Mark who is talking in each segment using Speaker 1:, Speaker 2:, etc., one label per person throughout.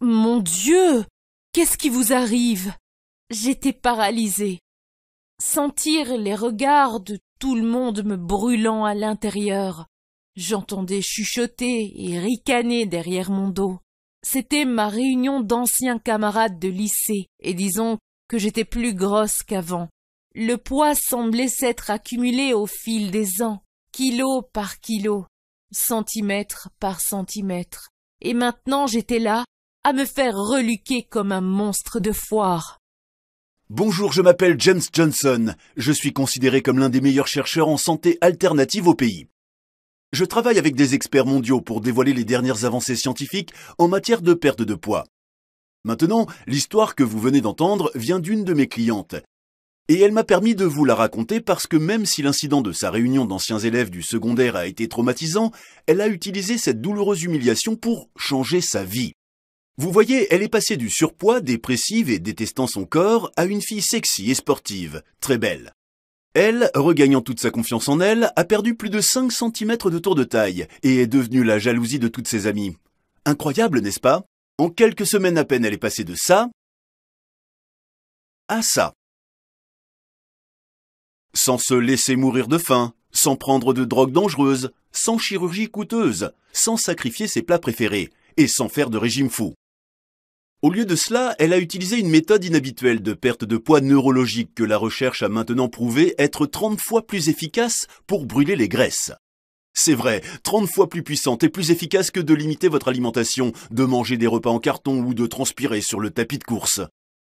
Speaker 1: Mon Dieu. Qu'est ce qui vous arrive? J'étais paralysée. Sentir les regards de tout le monde me brûlant à l'intérieur. J'entendais chuchoter et ricaner derrière mon dos. C'était ma réunion d'anciens camarades de lycée, et disons que j'étais plus grosse qu'avant. Le poids semblait s'être accumulé au fil des ans, kilo par kilo, centimètre par centimètre. Et maintenant j'étais là, à me faire reluquer comme un monstre de foire. Bonjour, je m'appelle James Johnson. Je suis considéré comme l'un des meilleurs chercheurs en santé alternative au pays. Je travaille avec des experts mondiaux pour dévoiler les dernières avancées scientifiques en matière de perte de poids. Maintenant, l'histoire que vous venez d'entendre vient d'une de mes clientes. Et elle m'a permis de vous la raconter parce que même si l'incident de sa réunion d'anciens élèves du secondaire a été traumatisant, elle a utilisé cette douloureuse humiliation pour changer sa vie. Vous voyez, elle est passée du surpoids, dépressive et détestant son corps, à une fille sexy et sportive, très belle. Elle, regagnant toute sa confiance en elle, a perdu plus de 5 cm de tour de taille et est devenue la jalousie de toutes ses amies. Incroyable, n'est-ce pas En quelques semaines à peine, elle est passée de ça à ça. Sans se laisser mourir de faim, sans prendre de drogues dangereuse, sans chirurgie coûteuse, sans sacrifier ses plats préférés et sans faire de régime fou. Au lieu de cela, elle a utilisé une méthode inhabituelle de perte de poids neurologique que la recherche a maintenant prouvé être 30 fois plus efficace pour brûler les graisses. C'est vrai, 30 fois plus puissante et plus efficace que de limiter votre alimentation, de manger des repas en carton ou de transpirer sur le tapis de course.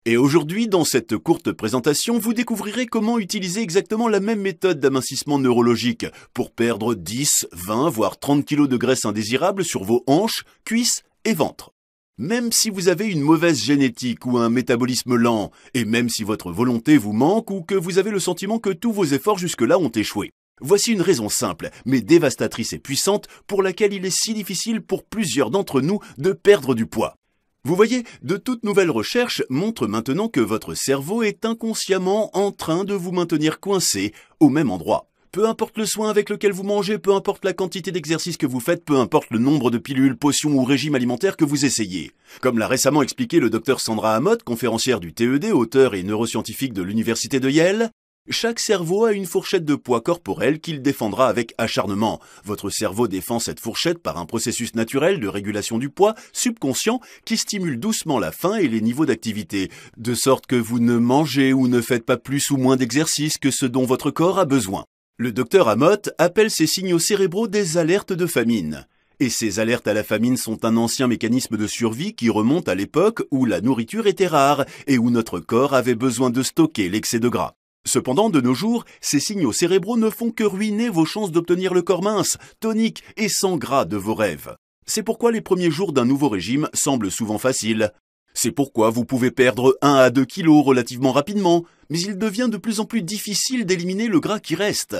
Speaker 1: Et aujourd'hui, dans cette courte présentation, vous découvrirez comment utiliser exactement la même méthode d'amincissement neurologique pour perdre 10, 20, voire 30 kg de graisse indésirable sur vos hanches, cuisses et ventres. Même si vous avez une mauvaise génétique ou un métabolisme lent, et même si votre volonté vous manque ou que vous avez le sentiment que tous vos efforts jusque-là ont échoué. Voici une raison simple, mais dévastatrice et puissante, pour laquelle il est si difficile pour plusieurs d'entre nous de perdre du poids. Vous voyez, de toutes nouvelles recherches montrent maintenant que votre cerveau est inconsciemment en train de vous maintenir coincé au même endroit. Peu importe le soin avec lequel vous mangez, peu importe la quantité d'exercice que vous faites, peu importe le nombre de pilules, potions ou régimes alimentaires que vous essayez. Comme l'a récemment expliqué le docteur Sandra Amott, conférencière du TED, auteur et neuroscientifique de l'université de Yale, chaque cerveau a une fourchette de poids corporel qu'il défendra avec acharnement. Votre cerveau défend cette fourchette par un processus naturel de régulation du poids subconscient qui stimule doucement la faim et les niveaux d'activité, de sorte que vous ne mangez ou ne faites pas plus ou moins d'exercice que ce dont votre corps a besoin. Le docteur Amott appelle ces signaux cérébraux des alertes de famine. Et ces alertes à la famine sont un ancien mécanisme de survie qui remonte à l'époque où la nourriture était rare et où notre corps avait besoin de stocker l'excès de gras. Cependant, de nos jours, ces signaux cérébraux ne font que ruiner vos chances d'obtenir le corps mince, tonique et sans gras de vos rêves. C'est pourquoi les premiers jours d'un nouveau régime semblent souvent faciles. C'est pourquoi vous pouvez perdre 1 à 2 kilos relativement rapidement, mais il devient de plus en plus difficile d'éliminer le gras qui reste.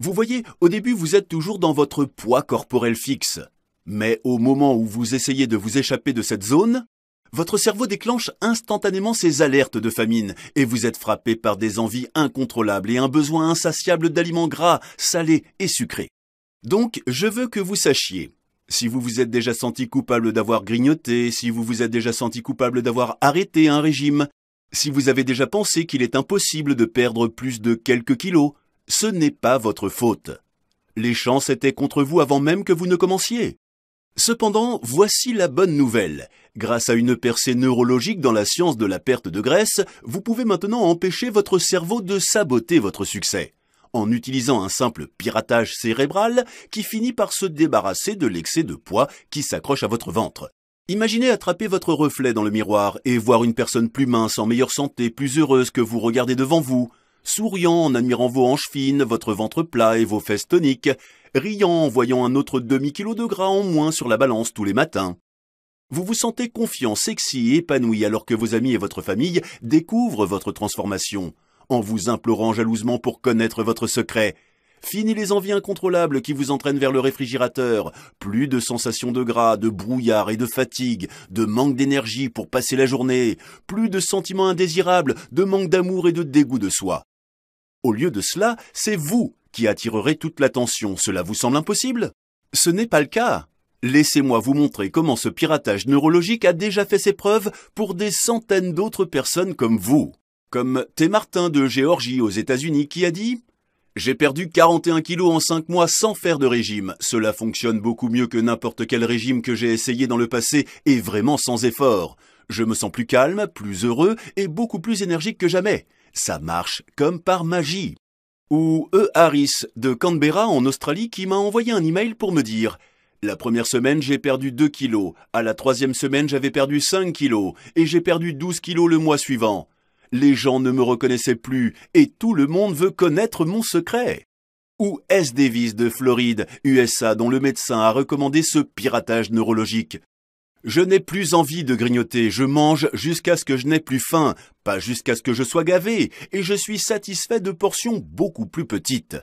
Speaker 1: Vous voyez, au début vous êtes toujours dans votre poids corporel fixe. Mais au moment où vous essayez de vous échapper de cette zone, votre cerveau déclenche instantanément ses alertes de famine et vous êtes frappé par des envies incontrôlables et un besoin insatiable d'aliments gras, salés et sucrés. Donc, je veux que vous sachiez si vous vous êtes déjà senti coupable d'avoir grignoté, si vous vous êtes déjà senti coupable d'avoir arrêté un régime, si vous avez déjà pensé qu'il est impossible de perdre plus de quelques kilos, ce n'est pas votre faute. Les chances étaient contre vous avant même que vous ne commenciez. Cependant, voici la bonne nouvelle. Grâce à une percée neurologique dans la science de la perte de graisse, vous pouvez maintenant empêcher votre cerveau de saboter votre succès en utilisant un simple piratage cérébral qui finit par se débarrasser de l'excès de poids qui s'accroche à votre ventre. Imaginez attraper votre reflet dans le miroir et voir une personne plus mince, en meilleure santé, plus heureuse que vous regardez devant vous, souriant en admirant vos hanches fines, votre ventre plat et vos fesses toniques, riant en voyant un autre demi-kilo de gras en moins sur la balance tous les matins. Vous vous sentez confiant, sexy et épanoui alors que vos amis et votre famille découvrent votre transformation en vous implorant jalousement pour connaître votre secret. Fini les envies incontrôlables qui vous entraînent vers le réfrigérateur. Plus de sensations de gras, de brouillard et de fatigue, de manque d'énergie pour passer la journée. Plus de sentiments indésirables, de manque d'amour et de dégoût de soi. Au lieu de cela, c'est vous qui attirerez toute l'attention. Cela vous semble impossible Ce n'est pas le cas. Laissez-moi vous montrer comment ce piratage neurologique a déjà fait ses preuves pour des centaines d'autres personnes comme vous. Comme T. Martin de Géorgie aux États-Unis qui a dit j'ai perdu 41 kilos en 5 mois sans faire de régime. Cela fonctionne beaucoup mieux que n'importe quel régime que j'ai essayé dans le passé et vraiment sans effort. Je me sens plus calme, plus heureux et beaucoup plus énergique que jamais. Ça marche comme par magie. Ou E. Harris de Canberra en Australie qui m'a envoyé un email pour me dire La première semaine j'ai perdu 2 kilos, à la troisième semaine j'avais perdu 5 kilos et j'ai perdu 12 kilos le mois suivant. Les gens ne me reconnaissaient plus, et tout le monde veut connaître mon secret. Ou S. Davis de Floride, USA, dont le médecin a recommandé ce piratage neurologique Je n'ai plus envie de grignoter, je mange jusqu'à ce que je n'ai plus faim, pas jusqu'à ce que je sois gavé, et je suis satisfait de portions beaucoup plus petites.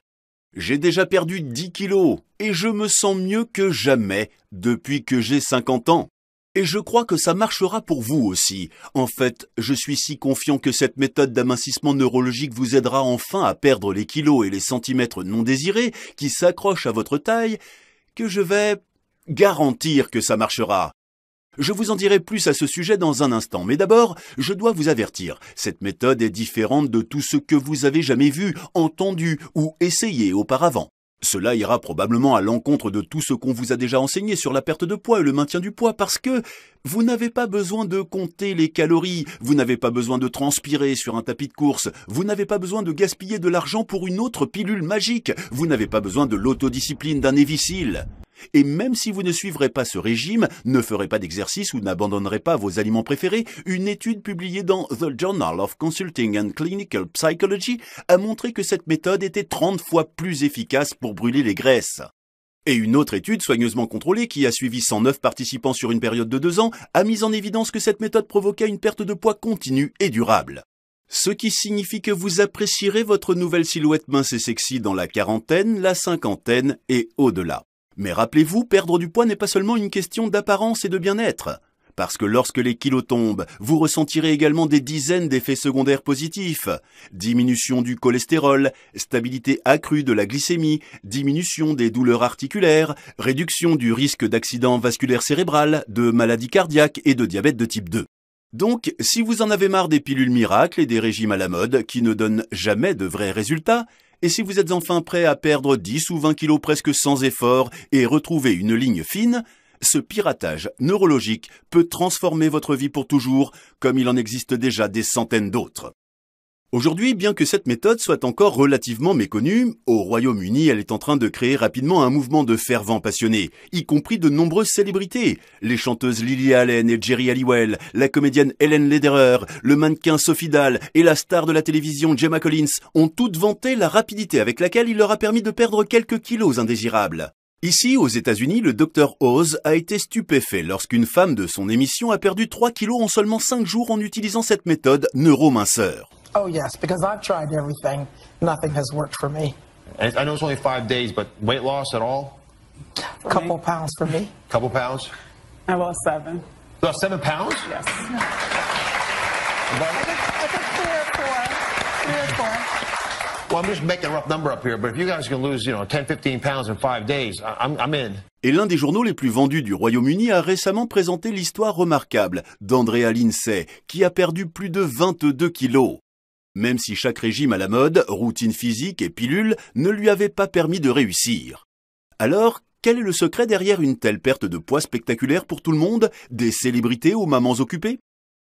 Speaker 1: J'ai déjà perdu 10 kilos, et je me sens mieux que jamais depuis que j'ai 50 ans. Et je crois que ça marchera pour vous aussi. En fait, je suis si confiant que cette méthode d'amincissement neurologique vous aidera enfin à perdre les kilos et les centimètres non désirés qui s'accrochent à votre taille, que je vais garantir que ça marchera. Je vous en dirai plus à ce sujet dans un instant, mais d'abord, je dois vous avertir, cette méthode est différente de tout ce que vous avez jamais vu, entendu ou essayé auparavant. Cela ira probablement à l'encontre de tout ce qu'on vous a déjà enseigné sur la perte de poids et le maintien du poids parce que vous n'avez pas besoin de compter les calories, vous n'avez pas besoin de transpirer sur un tapis de course, vous n'avez pas besoin de gaspiller de l'argent pour une autre pilule magique, vous n'avez pas besoin de l'autodiscipline d'un évicile. Et même si vous ne suivrez pas ce régime, ne ferez pas d'exercice ou n'abandonnerez pas vos aliments préférés, une étude publiée dans The Journal of Consulting and Clinical Psychology a montré que cette méthode était 30 fois plus efficace pour brûler les graisses. Et une autre étude soigneusement contrôlée qui a suivi 109 participants sur une période de deux ans a mis en évidence que cette méthode provoquait une perte de poids continue et durable. Ce qui signifie que vous apprécierez votre nouvelle silhouette mince et sexy dans la quarantaine, la cinquantaine et au-delà. Mais rappelez-vous, perdre du poids n'est pas seulement une question d'apparence et de bien-être. Parce que lorsque les kilos tombent, vous ressentirez également des dizaines d'effets secondaires positifs. Diminution du cholestérol, stabilité accrue de la glycémie, diminution des douleurs articulaires, réduction du risque d'accident vasculaire cérébral, de maladies cardiaques et de diabète de type 2. Donc, si vous en avez marre des pilules miracles et des régimes à la mode qui ne donnent jamais de vrais résultats, et si vous êtes enfin prêt à perdre 10 ou 20 kilos presque sans effort et retrouver une ligne fine, ce piratage neurologique peut transformer votre vie pour toujours, comme il en existe déjà des centaines d'autres. Aujourd'hui, bien que cette méthode soit encore relativement méconnue, au Royaume-Uni, elle est en train de créer rapidement un mouvement de fervent passionné, y compris de nombreuses célébrités. Les chanteuses Lily Allen et Jerry Halliwell, la comédienne Helen Lederer, le mannequin Sophie Dahl et la star de la télévision Gemma Collins ont toutes vanté la rapidité avec laquelle il leur a permis de perdre quelques kilos indésirables. Ici, aux États-Unis, le docteur Oz a été stupéfait lorsqu'une femme de son émission a perdu 3 kilos en seulement 5 jours en utilisant cette méthode neurominceur. Oh, yes, because I've tried everything. Nothing has worked for me. I know it's only five days, but weight loss at all? A couple me. pounds for me. A couple pounds? I lost seven. You lost seven pounds? Yes. I think, I think three or four. Three or four. Well, I'm just making a rough number up here, but if you guys can lose, you know, 10, 15 pounds in five days, I'm, I'm in. Et l'un des journaux les plus vendus du Royaume-Uni a récemment présenté l'histoire remarquable d'Andrea Lindsay, qui a perdu plus de 22 kilos même si chaque régime à la mode, routine physique et pilule ne lui avaient pas permis de réussir. Alors, quel est le secret derrière une telle perte de poids spectaculaire pour tout le monde, des célébrités aux mamans occupées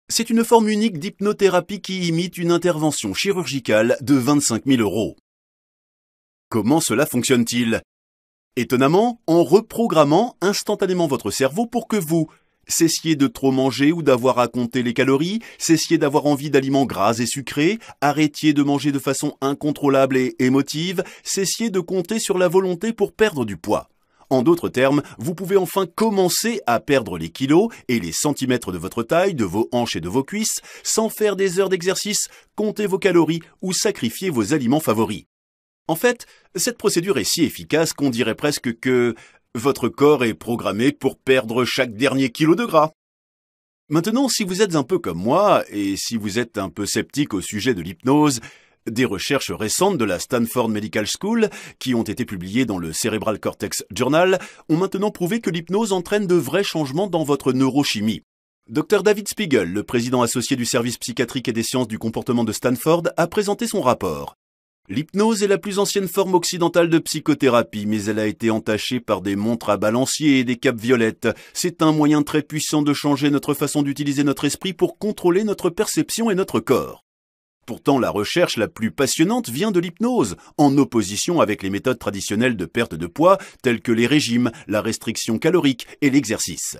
Speaker 1: C'est une forme unique d'hypnothérapie qui imite une intervention chirurgicale de 25 000 euros. Comment cela fonctionne-t-il Étonnamment, en reprogrammant instantanément votre cerveau pour que vous cessiez de trop manger ou d'avoir à compter les calories, cessiez d'avoir envie d'aliments gras et sucrés, arrêtiez de manger de façon incontrôlable et émotive, cessiez de compter sur la volonté pour perdre du poids. En d'autres termes, vous pouvez enfin commencer à perdre les kilos et les centimètres de votre taille, de vos hanches et de vos cuisses, sans faire des heures d'exercice, compter vos calories ou sacrifier vos aliments favoris. En fait, cette procédure est si efficace qu'on dirait presque que votre corps est programmé pour perdre chaque dernier kilo de gras. Maintenant, si vous êtes un peu comme moi, et si vous êtes un peu sceptique au sujet de l'hypnose, des recherches récentes de la Stanford Medical School, qui ont été publiées dans le Cerebral Cortex Journal, ont maintenant prouvé que l'hypnose entraîne de vrais changements dans votre neurochimie. Dr David Spiegel, le président associé du service psychiatrique et des sciences du comportement de Stanford, a présenté son rapport. L'hypnose est la plus ancienne forme occidentale de psychothérapie, mais elle a été entachée par des montres à balancier et des capes violettes. C'est un moyen très puissant de changer notre façon d'utiliser notre esprit pour contrôler notre perception et notre corps. Pourtant, la recherche la plus passionnante vient de l'hypnose, en opposition avec les méthodes traditionnelles de perte de poids telles que les régimes, la restriction calorique et l'exercice.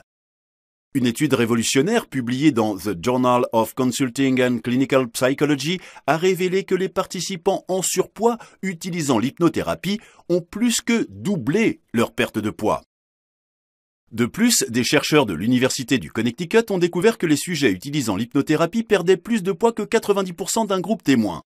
Speaker 1: Une étude révolutionnaire publiée dans The Journal of Consulting and Clinical Psychology a révélé que les participants en surpoids utilisant l'hypnothérapie ont plus que doublé leur perte de poids. De plus, des chercheurs de l'Université du Connecticut ont découvert que les sujets utilisant l'hypnothérapie perdaient plus de poids que 90% d'un groupe témoin.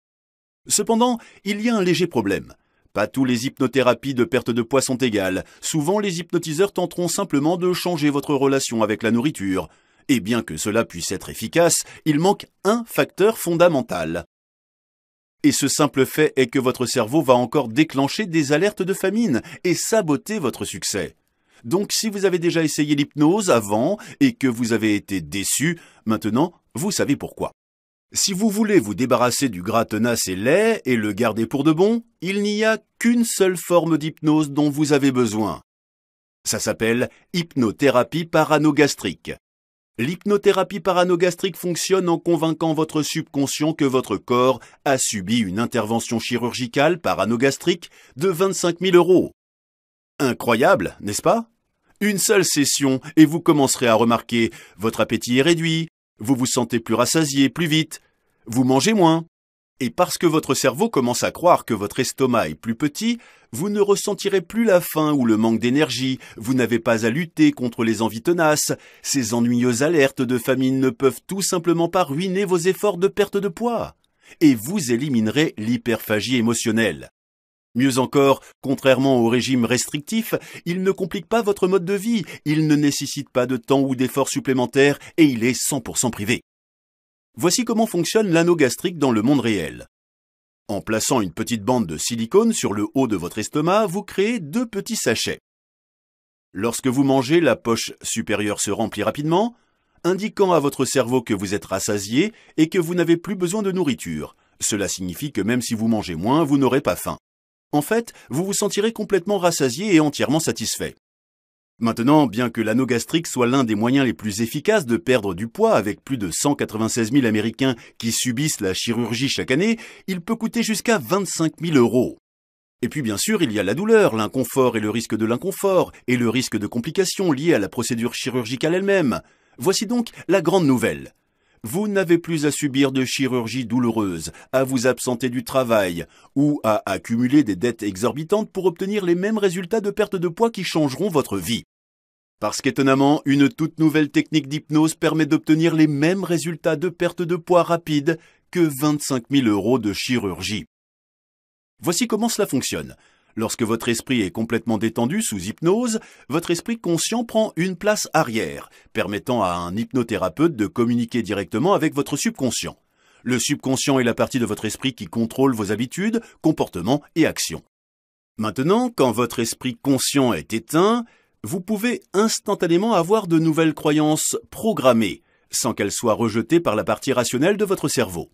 Speaker 1: Cependant, il y a un léger problème. Pas tous les hypnothérapies de perte de poids sont égales. Souvent, les hypnotiseurs tenteront simplement de changer votre relation avec la nourriture. Et bien que cela puisse être efficace, il manque un facteur fondamental. Et ce simple fait est que votre cerveau va encore déclencher des alertes de famine et saboter votre succès. Donc si vous avez déjà essayé l'hypnose avant et que vous avez été déçu, maintenant vous savez pourquoi. Si vous voulez vous débarrasser du gras tenace et laid et le garder pour de bon, il n'y a qu'une seule forme d'hypnose dont vous avez besoin. Ça s'appelle hypnothérapie paranogastrique. L'hypnothérapie paranogastrique fonctionne en convainquant votre subconscient que votre corps a subi une intervention chirurgicale paranogastrique de 25 000 euros. Incroyable, n'est-ce pas Une seule session et vous commencerez à remarquer votre appétit est réduit, vous vous sentez plus rassasié plus vite. Vous mangez moins. Et parce que votre cerveau commence à croire que votre estomac est plus petit, vous ne ressentirez plus la faim ou le manque d'énergie, vous n'avez pas à lutter contre les envies tenaces, ces ennuyeuses alertes de famine ne peuvent tout simplement pas ruiner vos efforts de perte de poids. Et vous éliminerez l'hyperphagie émotionnelle. Mieux encore, contrairement au régime restrictif, il ne complique pas votre mode de vie, il ne nécessite pas de temps ou d'efforts supplémentaires et il est 100% privé. Voici comment fonctionne l'anneau gastrique dans le monde réel. En plaçant une petite bande de silicone sur le haut de votre estomac, vous créez deux petits sachets. Lorsque vous mangez, la poche supérieure se remplit rapidement, indiquant à votre cerveau que vous êtes rassasié et que vous n'avez plus besoin de nourriture. Cela signifie que même si vous mangez moins, vous n'aurez pas faim. En fait, vous vous sentirez complètement rassasié et entièrement satisfait. Maintenant, bien que l'anogastrique gastrique soit l'un des moyens les plus efficaces de perdre du poids avec plus de 196 000 Américains qui subissent la chirurgie chaque année, il peut coûter jusqu'à 25 000 euros. Et puis bien sûr, il y a la douleur, l'inconfort et le risque de l'inconfort, et le risque de complications liées à la procédure chirurgicale elle-même. Voici donc la grande nouvelle. Vous n'avez plus à subir de chirurgie douloureuse, à vous absenter du travail ou à accumuler des dettes exorbitantes pour obtenir les mêmes résultats de perte de poids qui changeront votre vie. Parce qu'étonnamment, une toute nouvelle technique d'hypnose permet d'obtenir les mêmes résultats de perte de poids rapide que 25 000 euros de chirurgie. Voici comment cela fonctionne. Lorsque votre esprit est complètement détendu sous hypnose, votre esprit conscient prend une place arrière, permettant à un hypnothérapeute de communiquer directement avec votre subconscient. Le subconscient est la partie de votre esprit qui contrôle vos habitudes, comportements et actions. Maintenant, quand votre esprit conscient est éteint, vous pouvez instantanément avoir de nouvelles croyances programmées, sans qu'elles soient rejetées par la partie rationnelle de votre cerveau.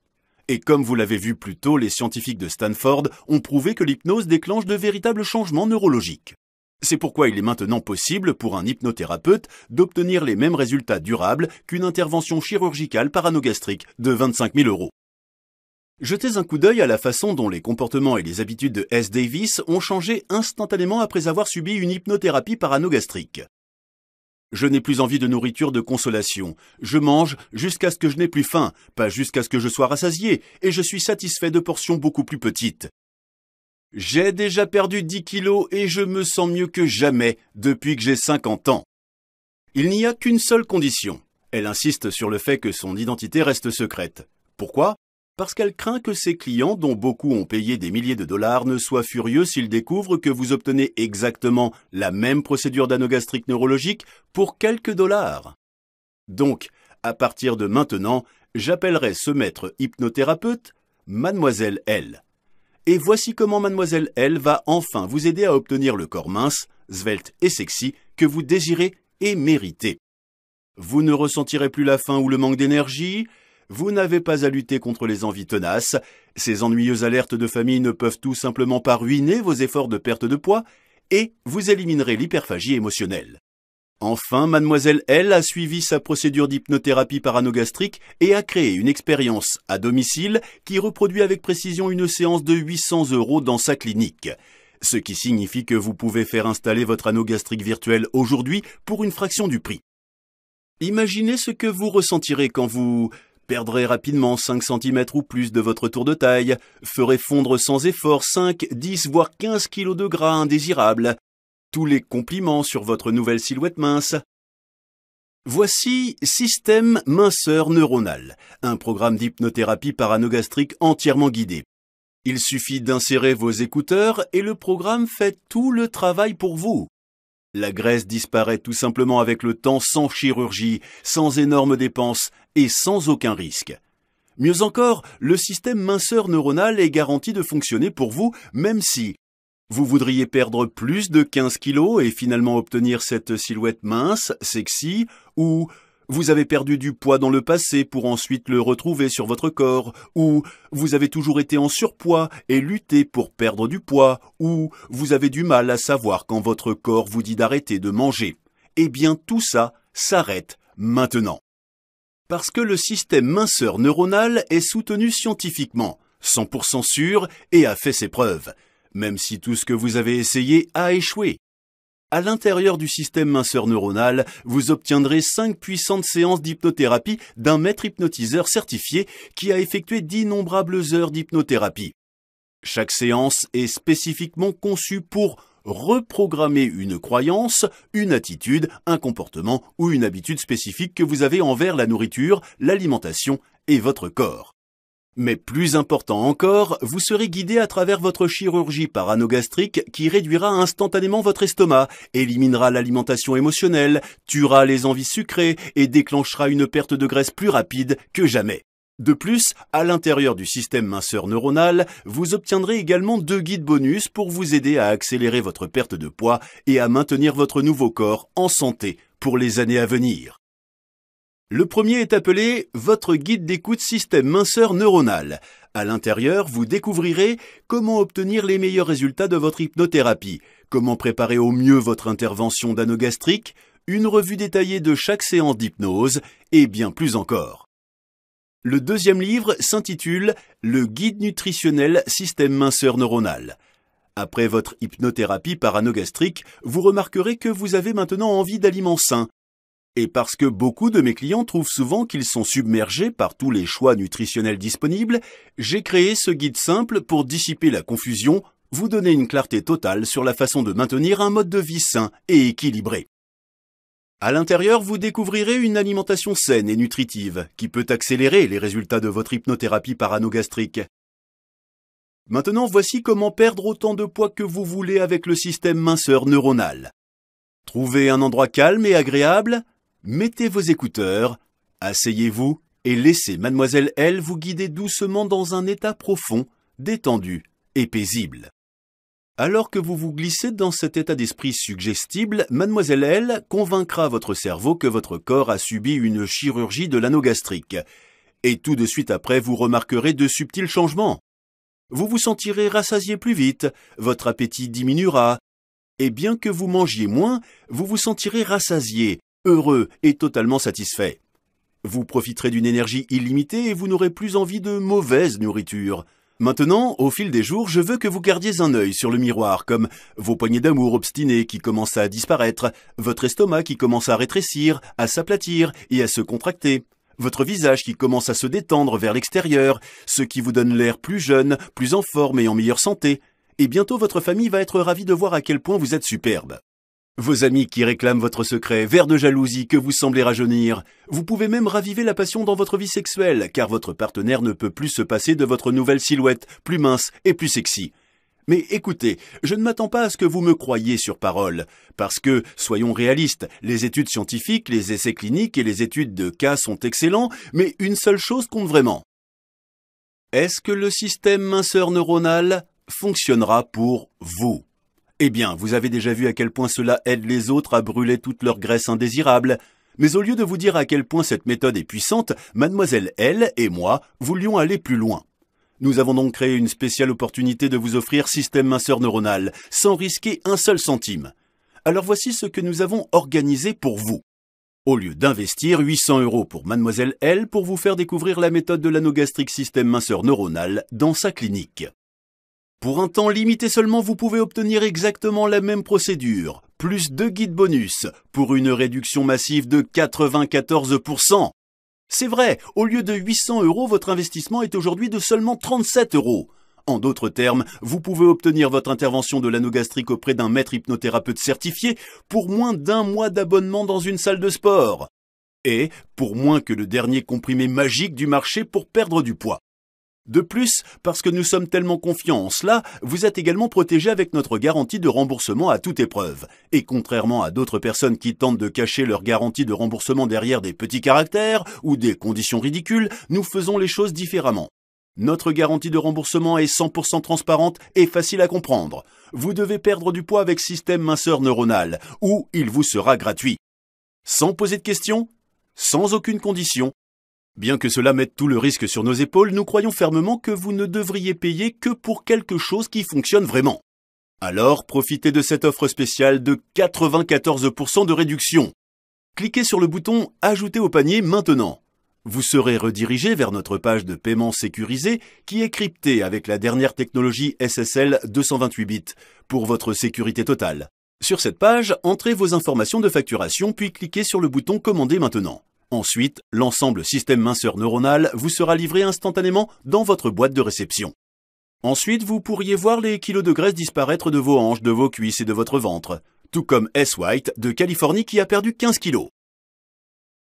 Speaker 1: Et comme vous l'avez vu plus tôt, les scientifiques de Stanford ont prouvé que l'hypnose déclenche de véritables changements neurologiques. C'est pourquoi il est maintenant possible pour un hypnothérapeute d'obtenir les mêmes résultats durables qu'une intervention chirurgicale paranogastrique de 25 000 euros. Jetez un coup d'œil à la façon dont les comportements et les habitudes de S. Davis ont changé instantanément après avoir subi une hypnothérapie paranogastrique. Je n'ai plus envie de nourriture de consolation. Je mange jusqu'à ce que je n'ai plus faim, pas jusqu'à ce que je sois rassasié, et je suis satisfait de portions beaucoup plus petites. J'ai déjà perdu 10 kilos et je me sens mieux que jamais depuis que j'ai 50 ans. Il n'y a qu'une seule condition. Elle insiste sur le fait que son identité reste secrète. Pourquoi parce qu'elle craint que ses clients, dont beaucoup ont payé des milliers de dollars, ne soient furieux s'ils découvrent que vous obtenez exactement la même procédure d'anogastrique neurologique pour quelques dollars. Donc, à partir de maintenant, j'appellerai ce maître hypnothérapeute Mademoiselle L. Et voici comment Mademoiselle L va enfin vous aider à obtenir le corps mince, svelte et sexy que vous désirez et méritez. Vous ne ressentirez plus la faim ou le manque d'énergie, vous n'avez pas à lutter contre les envies tenaces, ces ennuyeuses alertes de famille ne peuvent tout simplement pas ruiner vos efforts de perte de poids, et vous éliminerez l'hyperphagie émotionnelle. Enfin, mademoiselle L a suivi sa procédure d'hypnothérapie par anogastrique et a créé une expérience à domicile qui reproduit avec précision une séance de 800 euros dans sa clinique. Ce qui signifie que vous pouvez faire installer votre anogastrique virtuel aujourd'hui pour une fraction du prix. Imaginez ce que vous ressentirez quand vous Perdrez rapidement 5 cm ou plus de votre tour de taille, ferez fondre sans effort 5, 10 voire 15 kg de gras indésirables. Tous les compliments sur votre nouvelle silhouette mince. Voici Système minceur neuronal, un programme d'hypnothérapie paranogastrique entièrement guidé. Il suffit d'insérer vos écouteurs et le programme fait tout le travail pour vous. La graisse disparaît tout simplement avec le temps sans chirurgie, sans énormes dépenses et sans aucun risque. Mieux encore, le système minceur neuronal est garanti de fonctionner pour vous même si vous voudriez perdre plus de 15 kilos et finalement obtenir cette silhouette mince, sexy, ou vous avez perdu du poids dans le passé pour ensuite le retrouver sur votre corps, ou vous avez toujours été en surpoids et lutté pour perdre du poids, ou vous avez du mal à savoir quand votre corps vous dit d'arrêter de manger. Eh bien tout ça s'arrête maintenant. Parce que le système minceur neuronal est soutenu scientifiquement, 100% sûr, et a fait ses preuves, même si tout ce que vous avez essayé a échoué à l'intérieur du système minceur neuronal, vous obtiendrez 5 puissantes séances d'hypnothérapie d'un maître hypnotiseur certifié qui a effectué d'innombrables heures d'hypnothérapie. Chaque séance est spécifiquement conçue pour reprogrammer une croyance, une attitude, un comportement ou une habitude spécifique que vous avez envers la nourriture, l'alimentation et votre corps. Mais plus important encore, vous serez guidé à travers votre chirurgie paranogastrique qui réduira instantanément votre estomac, éliminera l'alimentation émotionnelle, tuera les envies sucrées et déclenchera une perte de graisse plus rapide que jamais. De plus, à l'intérieur du système minceur neuronal, vous obtiendrez également deux guides bonus pour vous aider à accélérer votre perte de poids et à maintenir votre nouveau corps en santé pour les années à venir. Le premier est appelé votre guide d'écoute système minceur neuronal. À l'intérieur, vous découvrirez comment obtenir les meilleurs résultats de votre hypnothérapie, comment préparer au mieux votre intervention d'anogastrique, une revue détaillée de chaque séance d'hypnose et bien plus encore. Le deuxième livre s'intitule Le guide nutritionnel système minceur neuronal. Après votre hypnothérapie par anogastrique, vous remarquerez que vous avez maintenant envie d'aliments sains, et parce que beaucoup de mes clients trouvent souvent qu'ils sont submergés par tous les choix nutritionnels disponibles, j'ai créé ce guide simple pour dissiper la confusion, vous donner une clarté totale sur la façon de maintenir un mode de vie sain et équilibré. À l'intérieur, vous découvrirez une alimentation saine et nutritive qui peut accélérer les résultats de votre hypnothérapie paranogastrique. Maintenant, voici comment perdre autant de poids que vous voulez avec le système minceur neuronal. Trouvez un endroit calme et agréable, mettez vos écouteurs, asseyez-vous et laissez mademoiselle L vous guider doucement dans un état profond, détendu et paisible. Alors que vous vous glissez dans cet état d'esprit suggestible, mademoiselle L convaincra votre cerveau que votre corps a subi une chirurgie de l'anogastrique. Et tout de suite après, vous remarquerez de subtils changements. Vous vous sentirez rassasié plus vite, votre appétit diminuera, et bien que vous mangiez moins, vous vous sentirez rassasié heureux et totalement satisfait. Vous profiterez d'une énergie illimitée et vous n'aurez plus envie de mauvaise nourriture. Maintenant, au fil des jours, je veux que vous gardiez un œil sur le miroir, comme vos poignées d'amour obstinées qui commencent à disparaître, votre estomac qui commence à rétrécir, à s'aplatir et à se contracter, votre visage qui commence à se détendre vers l'extérieur, ce qui vous donne l'air plus jeune, plus en forme et en meilleure santé, et bientôt votre famille va être ravie de voir à quel point vous êtes superbe. Vos amis qui réclament votre secret, vers de jalousie que vous semblez rajeunir. Vous pouvez même raviver la passion dans votre vie sexuelle, car votre partenaire ne peut plus se passer de votre nouvelle silhouette, plus mince et plus sexy. Mais écoutez, je ne m'attends pas à ce que vous me croyiez sur parole, parce que, soyons réalistes, les études scientifiques, les essais cliniques et les études de cas sont excellents, mais une seule chose compte vraiment. Est-ce que le système minceur neuronal fonctionnera pour vous eh bien, vous avez déjà vu à quel point cela aide les autres à brûler toute leur graisse indésirable. Mais au lieu de vous dire à quel point cette méthode est puissante, mademoiselle L et moi voulions aller plus loin. Nous avons donc créé une spéciale opportunité de vous offrir système minceur neuronal, sans risquer un seul centime. Alors voici ce que nous avons organisé pour vous. Au lieu d'investir 800 euros pour mademoiselle L pour vous faire découvrir la méthode de l'anogastrique système minceur neuronal dans sa clinique. Pour un temps limité seulement, vous pouvez obtenir exactement la même procédure, plus deux guides bonus, pour une réduction massive de 94%. C'est vrai, au lieu de 800 euros, votre investissement est aujourd'hui de seulement 37 euros. En d'autres termes, vous pouvez obtenir votre intervention de l'anogastrique auprès d'un maître hypnothérapeute certifié pour moins d'un mois d'abonnement dans une salle de sport. Et pour moins que le dernier comprimé magique du marché pour perdre du poids. De plus, parce que nous sommes tellement confiants en cela, vous êtes également protégé avec notre garantie de remboursement à toute épreuve. Et contrairement à d'autres personnes qui tentent de cacher leur garantie de remboursement derrière des petits caractères ou des conditions ridicules, nous faisons les choses différemment. Notre garantie de remboursement est 100% transparente et facile à comprendre. Vous devez perdre du poids avec système minceur neuronal, ou il vous sera gratuit. Sans poser de questions, sans aucune condition, Bien que cela mette tout le risque sur nos épaules, nous croyons fermement que vous ne devriez payer que pour quelque chose qui fonctionne vraiment. Alors, profitez de cette offre spéciale de 94% de réduction. Cliquez sur le bouton « Ajouter au panier maintenant ». Vous serez redirigé vers notre page de paiement sécurisé qui est cryptée avec la dernière technologie SSL 228 bits pour votre sécurité totale. Sur cette page, entrez vos informations de facturation puis cliquez sur le bouton « Commander maintenant ». Ensuite, l'ensemble système minceur neuronal vous sera livré instantanément dans votre boîte de réception. Ensuite, vous pourriez voir les kilos de graisse disparaître de vos hanches, de vos cuisses et de votre ventre, tout comme S. White de Californie qui a perdu 15 kilos.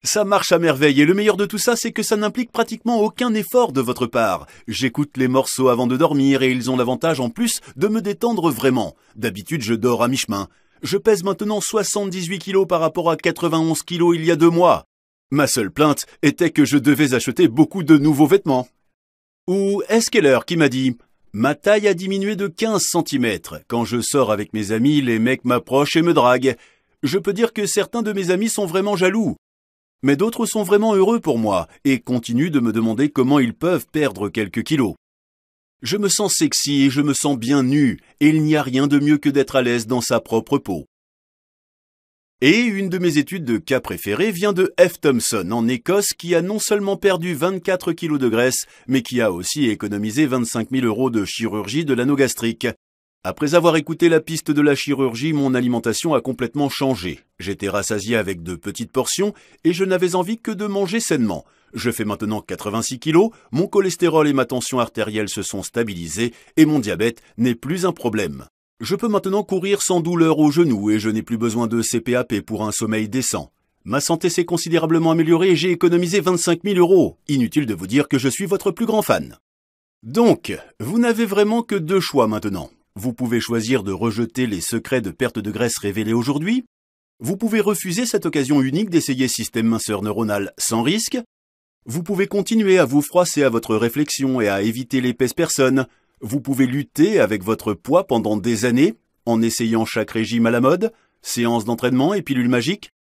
Speaker 1: Ça marche à merveille et le meilleur de tout ça, c'est que ça n'implique pratiquement aucun effort de votre part. J'écoute les morceaux avant de dormir et ils ont l'avantage en plus de me détendre vraiment. D'habitude, je dors à mi-chemin. Je pèse maintenant 78 kilos par rapport à 91 kilos il y a deux mois. Ma seule plainte était que je devais acheter beaucoup de nouveaux vêtements. Ou Eskeller qui m'a dit « Ma taille a diminué de 15 cm. Quand je sors avec mes amis, les mecs m'approchent et me draguent. Je peux dire que certains de mes amis sont vraiment jaloux. Mais d'autres sont vraiment heureux pour moi et continuent de me demander comment ils peuvent perdre quelques kilos. Je me sens sexy et je me sens bien nu, et il n'y a rien de mieux que d'être à l'aise dans sa propre peau. Et une de mes études de cas préférées vient de F. Thompson en Écosse qui a non seulement perdu 24 kilos de graisse, mais qui a aussi économisé 25 000 euros de chirurgie de l'anogastrique. Après avoir écouté la piste de la chirurgie, mon alimentation a complètement changé. J'étais rassasié avec de petites portions et je n'avais envie que de manger sainement. Je fais maintenant 86 kilos, mon cholestérol et ma tension artérielle se sont stabilisés et mon diabète n'est plus un problème. Je peux maintenant courir sans douleur au genou et je n'ai plus besoin de CPAP pour un sommeil décent. Ma santé s'est considérablement améliorée et j'ai économisé 25 000 euros. Inutile de vous dire que je suis votre plus grand fan. Donc, vous n'avez vraiment que deux choix maintenant. Vous pouvez choisir de rejeter les secrets de perte de graisse révélés aujourd'hui. Vous pouvez refuser cette occasion unique d'essayer système minceur neuronal sans risque. Vous pouvez continuer à vous froisser à votre réflexion et à éviter l'épaisse personne, vous pouvez lutter avec votre poids pendant des années en essayant chaque régime à la mode, séance d'entraînement et pilule magique,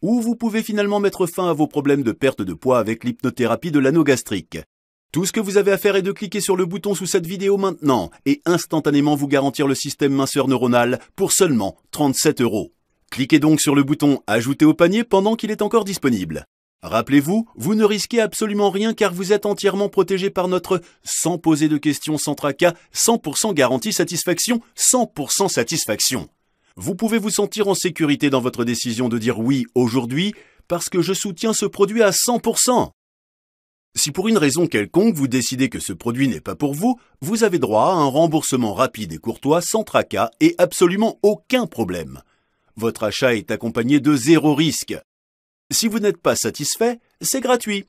Speaker 1: ou vous pouvez finalement mettre fin à vos problèmes de perte de poids avec l'hypnothérapie de l'anneau gastrique. Tout ce que vous avez à faire est de cliquer sur le bouton sous cette vidéo maintenant et instantanément vous garantir le système minceur neuronal pour seulement 37 euros. Cliquez donc sur le bouton Ajouter au panier pendant qu'il est encore disponible. Rappelez-vous, vous ne risquez absolument rien car vous êtes entièrement protégé par notre sans poser de questions, sans tracas, 100% garantie satisfaction, 100% satisfaction. Vous pouvez vous sentir en sécurité dans votre décision de dire oui aujourd'hui parce que je soutiens ce produit à 100%. Si pour une raison quelconque vous décidez que ce produit n'est pas pour vous, vous avez droit à un remboursement rapide et courtois sans tracas et absolument aucun problème. Votre achat est accompagné de zéro risque. Si vous n'êtes pas satisfait, c'est gratuit.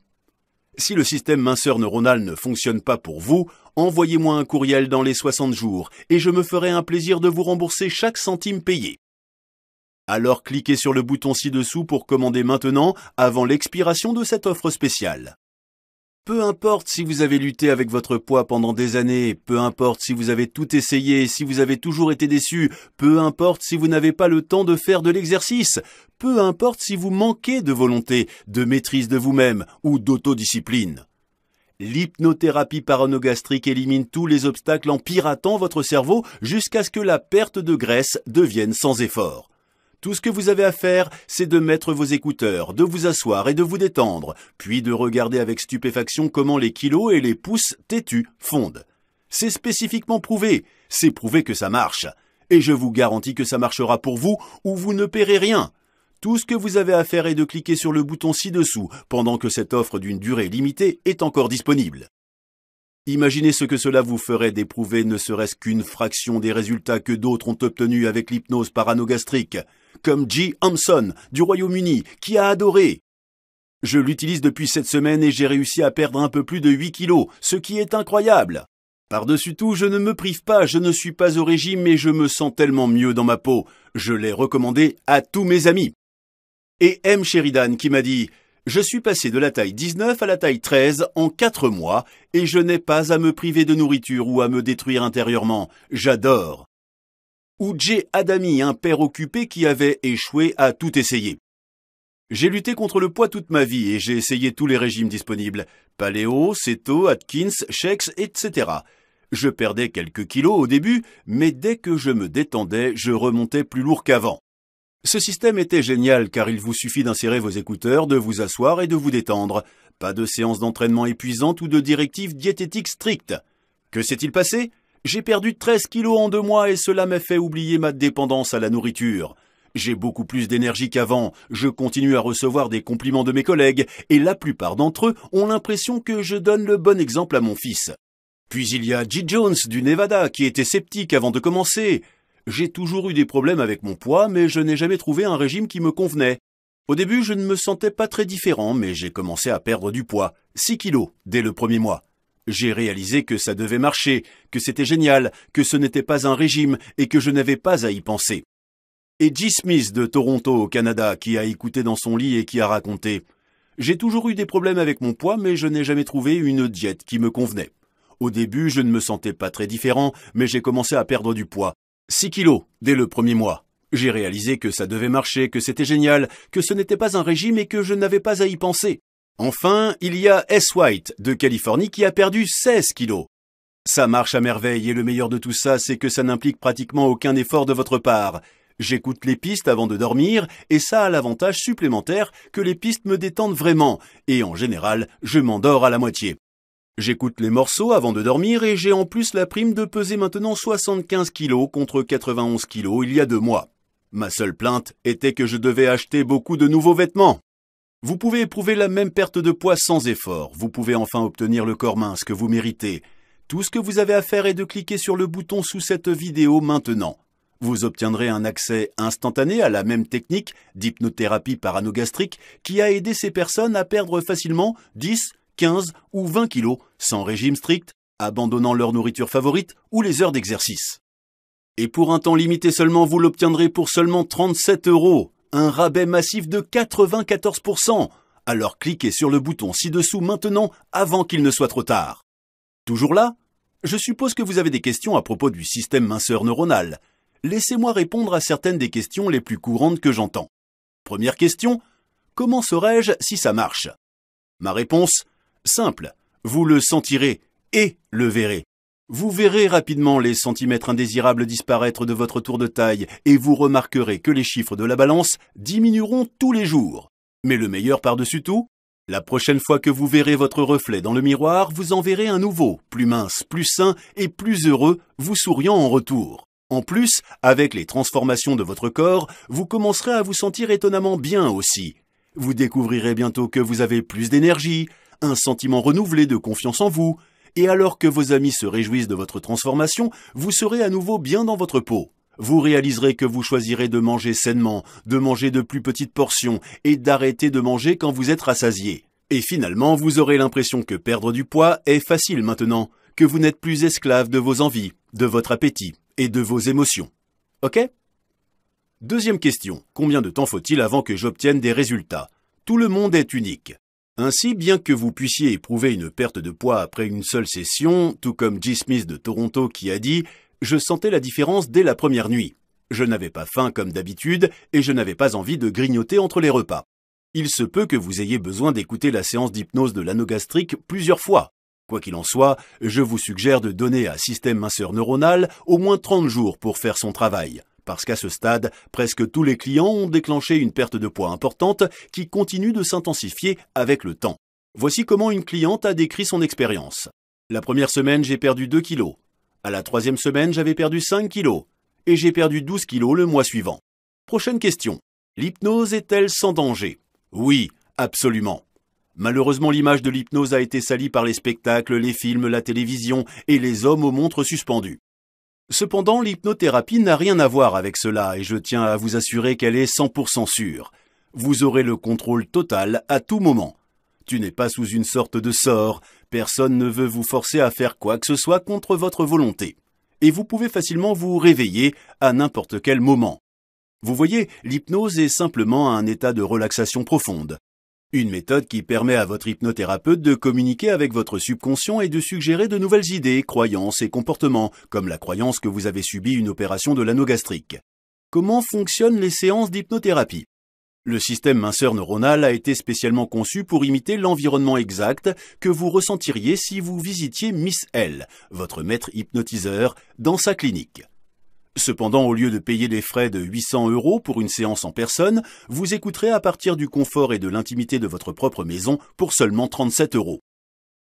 Speaker 1: Si le système minceur neuronal ne fonctionne pas pour vous, envoyez-moi un courriel dans les 60 jours et je me ferai un plaisir de vous rembourser chaque centime payé. Alors cliquez sur le bouton ci-dessous pour commander maintenant avant l'expiration de cette offre spéciale. Peu importe si vous avez lutté avec votre poids pendant des années, peu importe si vous avez tout essayé, si vous avez toujours été déçu, peu importe si vous n'avez pas le temps de faire de l'exercice, peu importe si vous manquez de volonté, de maîtrise de vous-même ou d'autodiscipline. L'hypnothérapie paranogastrique élimine tous les obstacles en piratant votre cerveau jusqu'à ce que la perte de graisse devienne sans effort. Tout ce que vous avez à faire, c'est de mettre vos écouteurs, de vous asseoir et de vous détendre, puis de regarder avec stupéfaction comment les kilos et les pouces têtus fondent. C'est spécifiquement prouvé, c'est prouvé que ça marche. Et je vous garantis que ça marchera pour vous ou vous ne paierez rien. Tout ce que vous avez à faire est de cliquer sur le bouton ci-dessous pendant que cette offre d'une durée limitée est encore disponible. Imaginez ce que cela vous ferait d'éprouver ne serait-ce qu'une fraction des résultats que d'autres ont obtenus avec l'hypnose parano-gastrique comme G. Hampson du Royaume-Uni, qui a adoré. Je l'utilise depuis cette semaine et j'ai réussi à perdre un peu plus de 8 kilos, ce qui est incroyable. Par-dessus tout, je ne me prive pas, je ne suis pas au régime et je me sens tellement mieux dans ma peau. Je l'ai recommandé à tous mes amis. Et M. Sheridan qui m'a dit je suis passé de la taille 19 à la taille 13 en 4 mois et je n'ai pas à me priver de nourriture ou à me détruire intérieurement. J'adore j'ai Adami, un père occupé qui avait échoué à tout essayer. J'ai lutté contre le poids toute ma vie et j'ai essayé tous les régimes disponibles. Paléo, CETO, Atkins, Shex, etc. Je perdais quelques kilos au début, mais dès que je me détendais, je remontais plus lourd qu'avant. Ce système était génial car il vous suffit d'insérer vos écouteurs, de vous asseoir et de vous détendre. Pas de séance d'entraînement épuisante ou de directives diététiques strictes. Que s'est-il passé j'ai perdu 13 kilos en deux mois et cela m'a fait oublier ma dépendance à la nourriture. J'ai beaucoup plus d'énergie qu'avant, je continue à recevoir des compliments de mes collègues, et la plupart d'entre eux ont l'impression que je donne le bon exemple à mon fils. Puis il y a G. Jones du Nevada qui était sceptique avant de commencer. J'ai toujours eu des problèmes avec mon poids, mais je n'ai jamais trouvé un régime qui me convenait. Au début, je ne me sentais pas très différent, mais j'ai commencé à perdre du poids, 6 kilos, dès le premier mois. J'ai réalisé que ça devait marcher, que c'était génial, que ce n'était pas un régime et que je n'avais pas à y penser. Et G. Smith de Toronto au Canada qui a écouté dans son lit et qui a raconté J'ai toujours eu des problèmes avec mon poids mais je n'ai jamais trouvé une diète qui me convenait. Au début, je ne me sentais pas très différent, mais j'ai commencé à perdre du poids. 6 kilos dès le premier mois. J'ai réalisé que ça devait marcher, que c'était génial, que ce n'était pas un régime et que je n'avais pas à y penser. Enfin, il y a S. White de Californie qui a perdu 16 kilos. Ça marche à merveille et le meilleur de tout ça, c'est que ça n'implique pratiquement aucun effort de votre part. J'écoute les pistes avant de dormir et ça a l'avantage supplémentaire que les pistes me détendent vraiment et en général, je m'endors à la moitié. J'écoute les morceaux avant de dormir et j'ai en plus la prime de peser maintenant 75 kilos contre 91 kilos il y a deux mois. Ma seule plainte était que je devais acheter beaucoup de nouveaux vêtements. Vous pouvez éprouver la même perte de poids sans effort. Vous pouvez enfin obtenir le corps mince que vous méritez. Tout ce que vous avez à faire est de cliquer sur le bouton sous cette vidéo maintenant. Vous obtiendrez un accès instantané à la même technique d'hypnothérapie paranogastrique qui a aidé ces personnes à perdre facilement 10, 15 ou 20 kilos sans régime strict, abandonnant leur nourriture favorite ou les heures d'exercice. Et pour un temps limité seulement, vous l'obtiendrez pour seulement 37 euros un rabais massif de 94%. Alors cliquez sur le bouton ci-dessous maintenant avant qu'il ne soit trop tard. Toujours là Je suppose que vous avez des questions à propos du système minceur neuronal. Laissez-moi répondre à certaines des questions les plus courantes que j'entends. Première question, comment saurais-je si ça marche Ma réponse Simple, vous le sentirez et le verrez. Vous verrez rapidement les centimètres indésirables disparaître de votre tour de taille et vous remarquerez que les chiffres de la balance diminueront tous les jours. Mais le meilleur par-dessus tout, la prochaine fois que vous verrez votre reflet dans le miroir, vous en verrez un nouveau, plus mince, plus sain et plus heureux, vous souriant en retour. En plus, avec les transformations de votre corps, vous commencerez à vous sentir étonnamment bien aussi. Vous découvrirez bientôt que vous avez plus d'énergie, un sentiment renouvelé de confiance en vous, et alors que vos amis se réjouissent de votre transformation, vous serez à nouveau bien dans votre peau. Vous réaliserez que vous choisirez de manger sainement, de manger de plus petites portions et d'arrêter de manger quand vous êtes rassasié. Et finalement, vous aurez l'impression que perdre du poids est facile maintenant, que vous n'êtes plus esclave de vos envies, de votre appétit et de vos émotions. OK Deuxième question. Combien de temps faut-il avant que j'obtienne des résultats Tout le monde est unique. Ainsi, bien que vous puissiez éprouver une perte de poids après une seule session, tout comme G. Smith de Toronto qui a dit « Je sentais la différence dès la première nuit. Je n'avais pas faim comme d'habitude et je n'avais pas envie de grignoter entre les repas. » Il se peut que vous ayez besoin d'écouter la séance d'hypnose de l'anogastrique plusieurs fois. Quoi qu'il en soit, je vous suggère de donner à Système Minceur Neuronal au moins 30 jours pour faire son travail. Parce qu'à ce stade, presque tous les clients ont déclenché une perte de poids importante qui continue de s'intensifier avec le temps. Voici comment une cliente a décrit son expérience. La première semaine, j'ai perdu 2 kilos. À la troisième semaine, j'avais perdu 5 kilos. Et j'ai perdu 12 kilos le mois suivant. Prochaine question. L'hypnose est-elle sans danger Oui, absolument. Malheureusement, l'image de l'hypnose a été salie par les spectacles, les films, la télévision et les hommes aux montres suspendues. Cependant, l'hypnothérapie n'a rien à voir avec cela et je tiens à vous assurer qu'elle est 100% sûre. Vous aurez le contrôle total à tout moment. Tu n'es pas sous une sorte de sort, personne ne veut vous forcer à faire quoi que ce soit contre votre volonté. Et vous pouvez facilement vous réveiller à n'importe quel moment. Vous voyez, l'hypnose est simplement un état de relaxation profonde. Une méthode qui permet à votre hypnothérapeute de communiquer avec votre subconscient et de suggérer de nouvelles idées, croyances et comportements, comme la croyance que vous avez subi une opération de l'anogastrique. gastrique. Comment fonctionnent les séances d'hypnothérapie Le système minceur neuronal a été spécialement conçu pour imiter l'environnement exact que vous ressentiriez si vous visitiez Miss L, votre maître hypnotiseur, dans sa clinique. Cependant, au lieu de payer des frais de 800 euros pour une séance en personne, vous écouterez à partir du confort et de l'intimité de votre propre maison pour seulement 37 euros.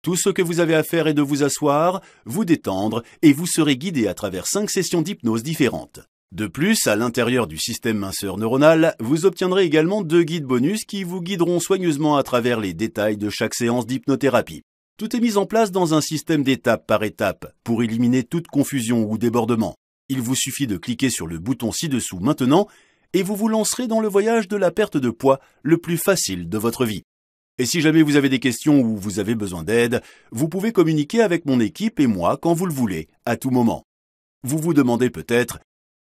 Speaker 1: Tout ce que vous avez à faire est de vous asseoir, vous détendre et vous serez guidé à travers 5 sessions d'hypnose différentes. De plus, à l'intérieur du système minceur neuronal, vous obtiendrez également deux guides bonus qui vous guideront soigneusement à travers les détails de chaque séance d'hypnothérapie. Tout est mis en place dans un système d'étape par étape pour éliminer toute confusion ou débordement. Il vous suffit de cliquer sur le bouton ci-dessous maintenant et vous vous lancerez dans le voyage de la perte de poids le plus facile de votre vie. Et si jamais vous avez des questions ou vous avez besoin d'aide, vous pouvez communiquer avec mon équipe et moi quand vous le voulez, à tout moment. Vous vous demandez peut-être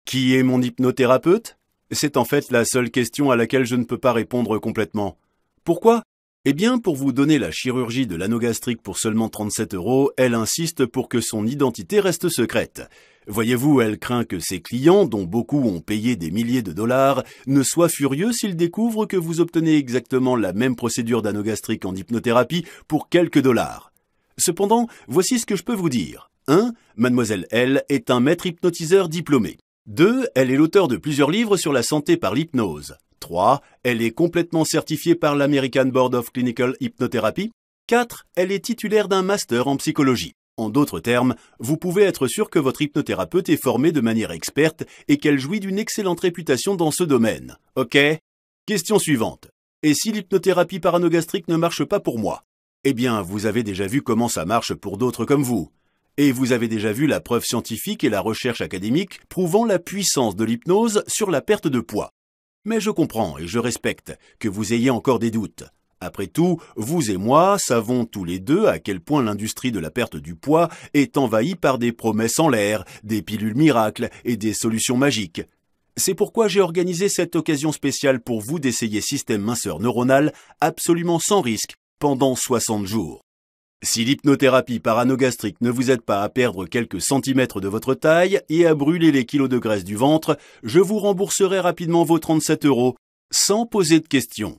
Speaker 1: Qui est mon hypnothérapeute C'est en fait la seule question à laquelle je ne peux pas répondre complètement. Pourquoi eh bien, pour vous donner la chirurgie de l'anogastrique pour seulement 37 euros, elle insiste pour que son identité reste secrète. Voyez-vous, elle craint que ses clients, dont beaucoup ont payé des milliers de dollars, ne soient furieux s'ils découvrent que vous obtenez exactement la même procédure d'anogastrique en hypnothérapie pour quelques dollars. Cependant, voici ce que je peux vous dire. 1. Mademoiselle L est un maître hypnotiseur diplômé. 2. Elle est l'auteur de plusieurs livres sur la santé par l'hypnose. 3. Elle est complètement certifiée par l'American Board of Clinical Hypnotherapy. 4. Elle est titulaire d'un master en psychologie. En d'autres termes, vous pouvez être sûr que votre hypnothérapeute est formée de manière experte et qu'elle jouit d'une excellente réputation dans ce domaine. OK Question suivante. Et si l'hypnothérapie paranogastrique ne marche pas pour moi Eh bien, vous avez déjà vu comment ça marche pour d'autres comme vous. Et vous avez déjà vu la preuve scientifique et la recherche académique prouvant la puissance de l'hypnose sur la perte de poids. Mais je comprends et je respecte que vous ayez encore des doutes. Après tout, vous et moi savons tous les deux à quel point l'industrie de la perte du poids est envahie par des promesses en l'air, des pilules miracles et des solutions magiques. C'est pourquoi j'ai organisé cette occasion spéciale pour vous d'essayer Système Minceur Neuronal absolument sans risque pendant 60 jours. Si l'hypnothérapie paranogastrique ne vous aide pas à perdre quelques centimètres de votre taille et à brûler les kilos de graisse du ventre, je vous rembourserai rapidement vos 37 euros, sans poser de questions.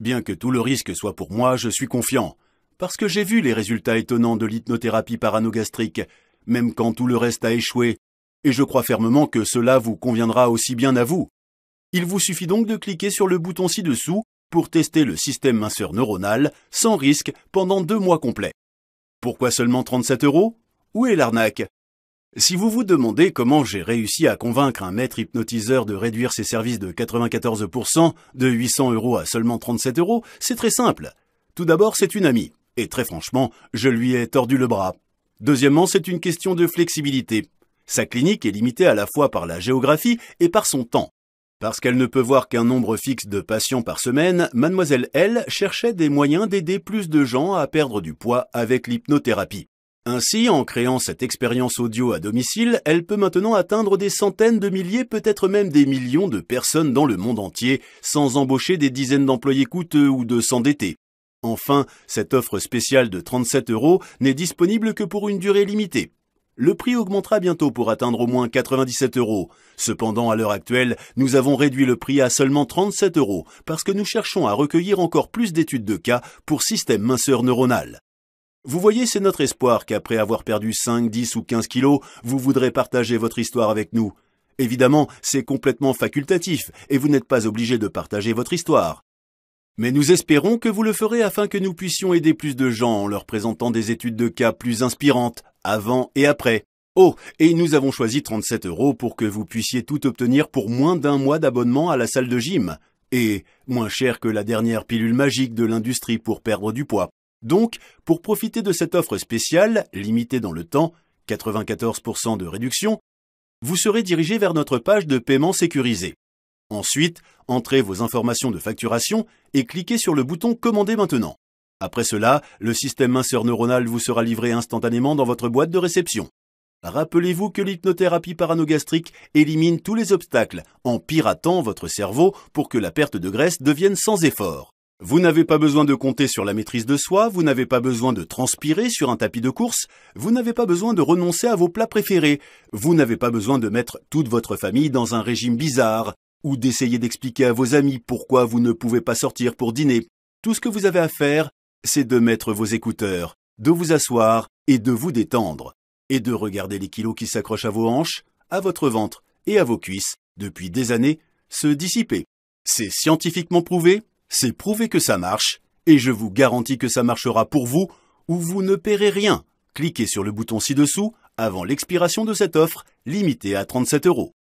Speaker 1: Bien que tout le risque soit pour moi, je suis confiant, parce que j'ai vu les résultats étonnants de l'hypnothérapie paranogastrique, même quand tout le reste a échoué, et je crois fermement que cela vous conviendra aussi bien à vous. Il vous suffit donc de cliquer sur le bouton ci-dessous pour tester le système minceur neuronal sans risque pendant deux mois complets. Pourquoi seulement 37 euros Où est l'arnaque si vous vous demandez comment j'ai réussi à convaincre un maître hypnotiseur de réduire ses services de 94% de 800 euros à seulement 37 euros, c'est très simple. Tout d'abord, c'est une amie. Et très franchement, je lui ai tordu le bras. Deuxièmement, c'est une question de flexibilité. Sa clinique est limitée à la fois par la géographie et par son temps. Parce qu'elle ne peut voir qu'un nombre fixe de patients par semaine, mademoiselle L cherchait des moyens d'aider plus de gens à perdre du poids avec l'hypnothérapie. Ainsi, en créant cette expérience audio à domicile, elle peut maintenant atteindre des centaines de milliers, peut-être même des millions de personnes dans le monde entier, sans embaucher des dizaines d'employés coûteux ou de s'endetter. Enfin, cette offre spéciale de 37 euros n'est disponible que pour une durée limitée. Le prix augmentera bientôt pour atteindre au moins 97 euros. Cependant, à l'heure actuelle, nous avons réduit le prix à seulement 37 euros parce que nous cherchons à recueillir encore plus d'études de cas pour système minceur neuronal. Vous voyez, c'est notre espoir qu'après avoir perdu 5, 10 ou 15 kilos, vous voudrez partager votre histoire avec nous. Évidemment, c'est complètement facultatif et vous n'êtes pas obligé de partager votre histoire. Mais nous espérons que vous le ferez afin que nous puissions aider plus de gens en leur présentant des études de cas plus inspirantes, avant et après. Oh, et nous avons choisi 37 euros pour que vous puissiez tout obtenir pour moins d'un mois d'abonnement à la salle de gym, et moins cher que la dernière pilule magique de l'industrie pour perdre du poids. Donc, pour profiter de cette offre spéciale, limitée dans le temps, 94% de réduction, vous serez dirigé vers notre page de paiement sécurisé. Ensuite, entrez vos informations de facturation et cliquez sur le bouton Commander maintenant. Après cela, le système minceur neuronal vous sera livré instantanément dans votre boîte de réception. Rappelez-vous que l'hypnothérapie paranogastrique élimine tous les obstacles en piratant votre cerveau pour que la perte de graisse devienne sans effort. Vous n'avez pas besoin de compter sur la maîtrise de soi, vous n'avez pas besoin de transpirer sur un tapis de course, vous n'avez pas besoin de renoncer à vos plats préférés, vous n'avez pas besoin de mettre toute votre famille dans un régime bizarre, ou d'essayer d'expliquer à vos amis pourquoi vous ne pouvez pas sortir pour dîner. Tout ce que vous avez à faire, c'est de mettre vos écouteurs, de vous asseoir et de vous détendre, et de regarder les kilos qui s'accrochent à vos hanches, à votre ventre et à vos cuisses, depuis des années, se dissiper. C'est scientifiquement prouvé, c'est prouver que ça marche, et je vous garantis que ça marchera pour vous, ou vous ne paierez rien. Cliquez sur le bouton ci-dessous avant l'expiration de cette offre, limitée à 37 euros.